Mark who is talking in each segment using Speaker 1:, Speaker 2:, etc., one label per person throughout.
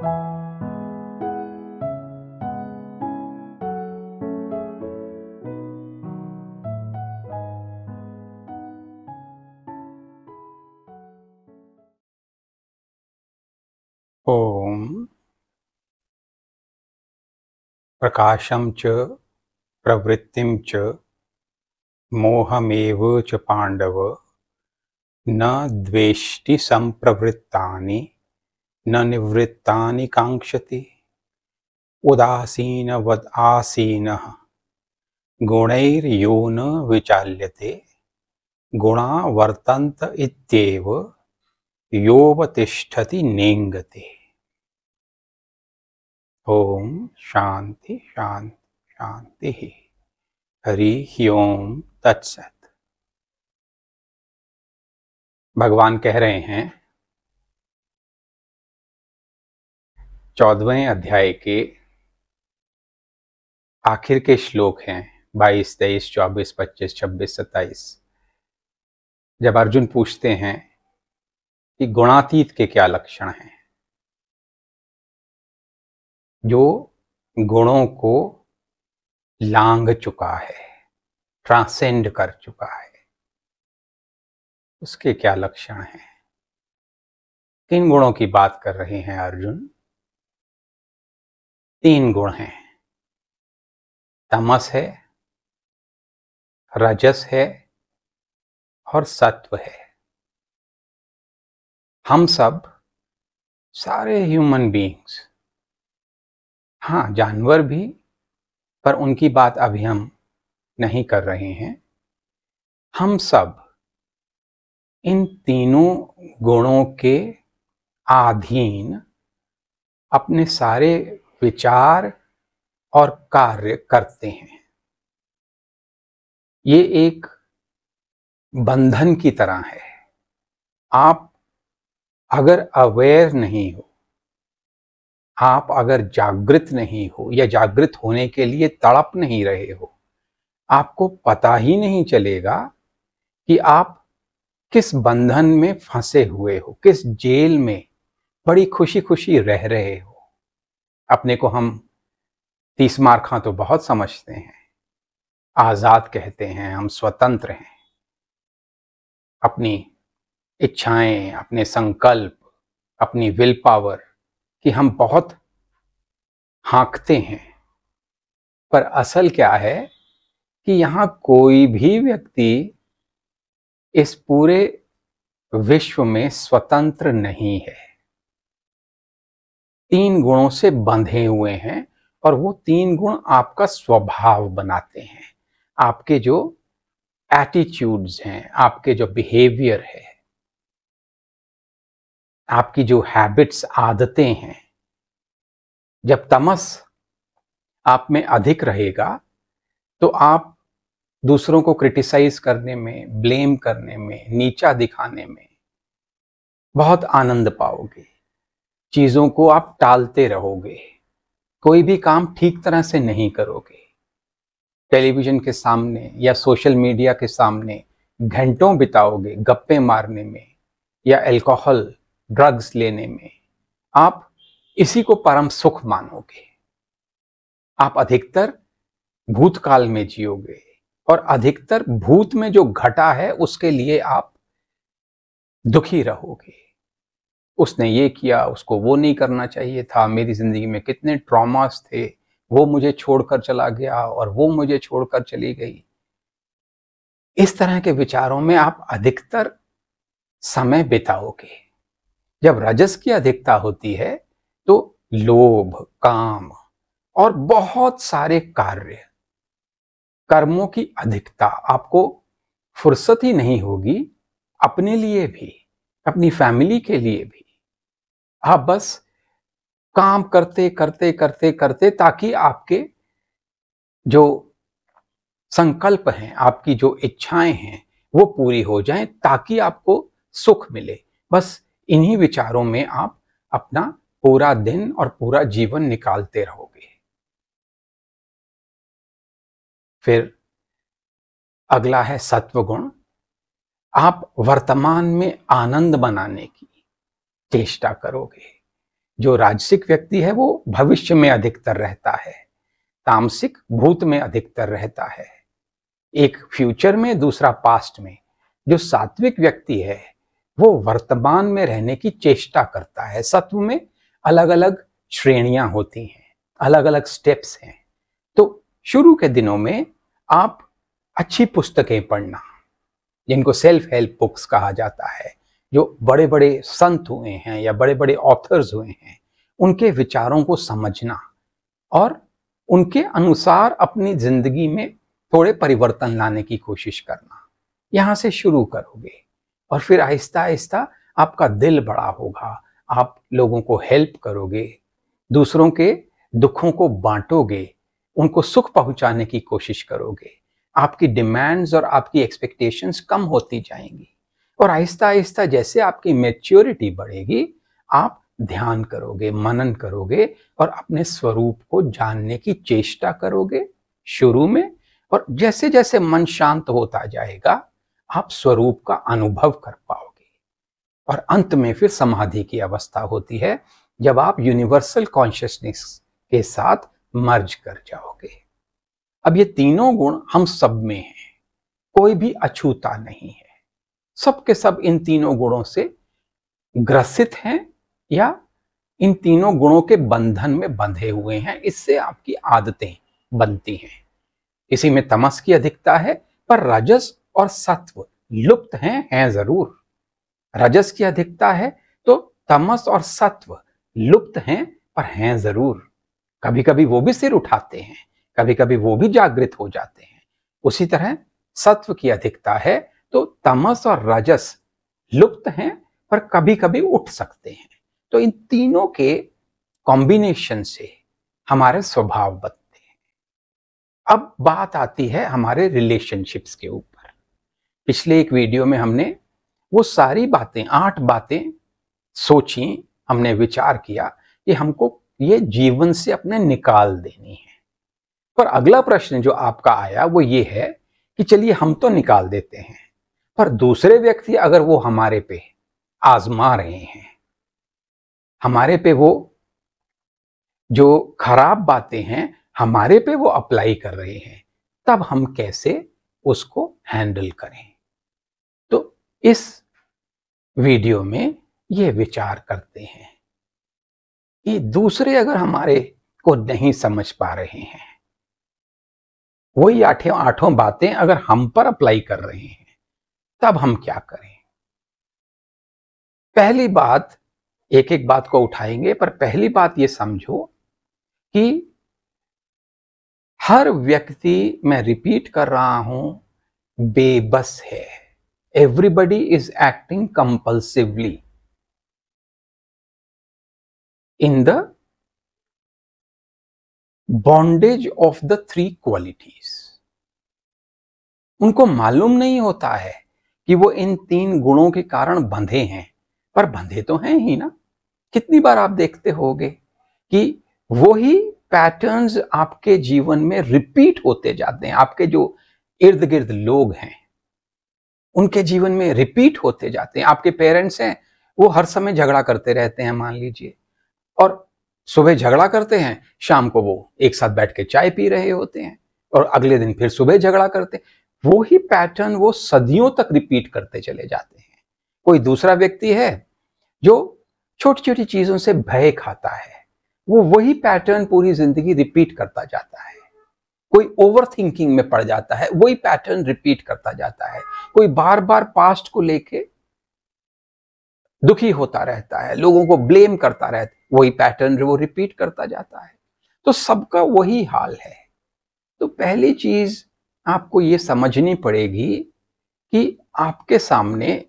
Speaker 1: ॐ प्रकाशं च प्रवृत्तिं च मोहमेव च पाण्डव न द्वेष्टिसम्प्रवृत्तानि न निवृत्ता कांक्षति उदासीन वद आसीन गुणैर्यो न विचाल्यते गुणा वर्तन्त इत्येव योवतिष्ठति नेंगते ओम शांति शांति शांति हरि ओम तत्सत भगवान कह रहे हैं चौदवें अध्याय के आखिर के श्लोक हैं बाईस तेईस चौबीस पच्चीस छब्बीस सत्ताईस जब अर्जुन पूछते हैं कि गुणातीत के क्या लक्षण हैं जो गुणों को लांग चुका है ट्रांसेंड कर चुका है उसके क्या लक्षण हैं किन गुणों की बात कर रहे हैं अर्जुन तीन गुण हैं तमस है रजस है और सत्व है हम सब सारे ह्यूमन बीइंग्स हाँ जानवर भी पर उनकी बात अभी हम नहीं कर रहे हैं हम सब इन तीनों गुणों के आधीन अपने सारे विचार और कार्य करते हैं ये एक बंधन की तरह है आप अगर अवेयर नहीं हो आप अगर जागृत नहीं हो या जागृत होने के लिए तड़प नहीं रहे हो आपको पता ही नहीं चलेगा कि आप किस बंधन में फंसे हुए हो किस जेल में बड़ी खुशी खुशी रह रहे हो अपने को हम तीस मार्खा तो बहुत समझते हैं आज़ाद कहते हैं हम स्वतंत्र हैं अपनी इच्छाएं अपने संकल्प अपनी विल पावर कि हम बहुत हाँकते हैं पर असल क्या है कि यहाँ कोई भी व्यक्ति इस पूरे विश्व में स्वतंत्र नहीं है तीन गुणों से बंधे हुए हैं और वो तीन गुण आपका स्वभाव बनाते हैं आपके जो एटीट्यूड्स हैं आपके जो बिहेवियर है आपकी जो हैबिट्स आदतें हैं जब तमस आप में अधिक रहेगा तो आप दूसरों को क्रिटिसाइज करने में ब्लेम करने में नीचा दिखाने में बहुत आनंद पाओगे चीज़ों को आप टालते रहोगे कोई भी काम ठीक तरह से नहीं करोगे टेलीविज़न के सामने या सोशल मीडिया के सामने घंटों बिताओगे गप्पे मारने में या अल्कोहल ड्रग्स लेने में आप इसी को परम सुख मानोगे आप अधिकतर भूतकाल में जियोगे और अधिकतर भूत में जो घटा है उसके लिए आप दुखी रहोगे उसने ये किया उसको वो नहीं करना चाहिए था मेरी ज़िंदगी में कितने ट्रॉमास थे वो मुझे छोड़कर चला गया और वो मुझे छोड़कर चली गई इस तरह के विचारों में आप अधिकतर समय बिताओगे जब रजस की अधिकता होती है तो लोभ काम और बहुत सारे कार्य कर्मों की अधिकता आपको फुर्सत ही नहीं होगी अपने लिए भी अपनी फैमिली के लिए भी आप हाँ, बस काम करते करते करते करते ताकि आपके जो संकल्प हैं आपकी जो इच्छाएं हैं वो पूरी हो जाएं ताकि आपको सुख मिले बस इन्हीं विचारों में आप अपना पूरा दिन और पूरा जीवन निकालते रहोगे फिर अगला है सत्व गुण आप वर्तमान में आनंद बनाने की चेष्टा करोगे जो राजसिक व्यक्ति है वो भविष्य में अधिकतर रहता है तामसिक भूत में अधिकतर रहता है एक फ्यूचर में दूसरा पास्ट में जो सात्विक व्यक्ति है वो वर्तमान में रहने की चेष्टा करता है सत्व में अलग अलग श्रेणियां होती हैं अलग अलग स्टेप्स हैं तो शुरू के दिनों में आप अच्छी पुस्तकें पढ़ना जिनको सेल्फ हेल्प बुक्स कहा जाता है जो बड़े बड़े संत हुए हैं या बड़े बड़े ऑथर्स हुए हैं उनके विचारों को समझना और उनके अनुसार अपनी जिंदगी में थोड़े परिवर्तन लाने की कोशिश करना यहाँ से शुरू करोगे और फिर आहिस्ता आहिस्ता आपका दिल बड़ा होगा आप लोगों को हेल्प करोगे दूसरों के दुखों को बांटोगे उनको सुख पहुंचाने की कोशिश करोगे आपकी डिमांड्स और आपकी एक्सपेक्टेशंस कम होती जाएंगी और आहिस्ता आहिस्ता जैसे आपकी मेच्योरिटी बढ़ेगी आप ध्यान करोगे मनन करोगे और अपने स्वरूप को जानने की चेष्टा करोगे शुरू में और जैसे जैसे मन शांत होता जाएगा आप स्वरूप का अनुभव कर पाओगे और अंत में फिर समाधि की अवस्था होती है जब आप यूनिवर्सल कॉन्शियसनेस के साथ मर्ज कर जाओगे अब ये तीनों गुण हम सब में हैं कोई भी अछूता नहीं है सब के सब इन तीनों गुणों से ग्रसित हैं या इन तीनों गुणों के बंधन में बंधे हुए हैं इससे आपकी आदतें बनती हैं इसी में तमस की अधिकता है पर रजस और सत्व लुप्त हैं हैं जरूर रजस की अधिकता है तो तमस और सत्व लुप्त हैं पर हैं जरूर कभी कभी वो भी सिर उठाते हैं कभी कभी वो भी जागृत हो जाते हैं उसी तरह सत्व की अधिकता है तो तमस और रजस लुप्त हैं पर कभी कभी उठ सकते हैं तो इन तीनों के कॉम्बिनेशन से हमारे स्वभाव बनते हैं अब बात आती है हमारे रिलेशनशिप्स के ऊपर पिछले एक वीडियो में हमने वो सारी बातें आठ बातें सोची हमने विचार किया कि हमको ये जीवन से अपने निकाल देनी है पर अगला प्रश्न जो आपका आया वो ये है कि चलिए हम तो निकाल देते हैं पर दूसरे व्यक्ति अगर वो हमारे पे आजमा रहे हैं हमारे पे वो जो खराब बातें हैं हमारे पे वो अप्लाई कर रहे हैं तब हम कैसे उसको हैंडल करें तो इस वीडियो में ये विचार करते हैं कि दूसरे अगर हमारे को नहीं समझ पा रहे हैं वही आठों आठों बातें अगर हम पर अप्लाई कर रहे हैं तब हम क्या करें पहली बात एक एक बात को उठाएंगे पर पहली बात यह समझो कि हर व्यक्ति मैं रिपीट कर रहा हूं बेबस है everybody is acting compulsively in the bondage of the three qualities उनको मालूम नहीं होता है कि वो इन तीन गुणों के कारण बंधे हैं पर बंधे तो हैं ही ना कितनी बार आप देखते होगे कि वो ही पैटर्न्स आपके जीवन में रिपीट होते जाते हैं आपके जो इर्द गिर्द लोग हैं उनके जीवन में रिपीट होते जाते हैं आपके पेरेंट्स हैं वो हर समय झगड़ा करते रहते हैं मान लीजिए और सुबह झगड़ा करते हैं शाम को वो एक साथ बैठ के चाय पी रहे होते हैं और अगले दिन फिर सुबह झगड़ा करते हैं वो ही पैटर्न वो सदियों तक रिपीट करते चले जाते हैं कोई दूसरा व्यक्ति है जो छोटी छोटी चीजों से भय खाता है वो वही पैटर्न पूरी जिंदगी रिपीट करता जाता है कोई ओवर थिंकिंग में पड़ जाता है वही पैटर्न रिपीट करता जाता है कोई बार बार पास्ट को लेके दुखी होता रहता है लोगों को ब्लेम करता रहता है वही पैटर्न वो रिपीट करता जाता है तो सबका वही हाल है तो पहली चीज आपको ये समझनी पड़ेगी कि आपके सामने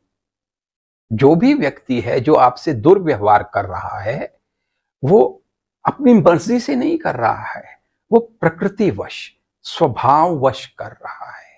Speaker 1: जो भी व्यक्ति है जो आपसे दुर्व्यवहार कर रहा है वो अपनी मर्जी से नहीं कर रहा है वो प्रकृतिवश स्वभाववश कर रहा है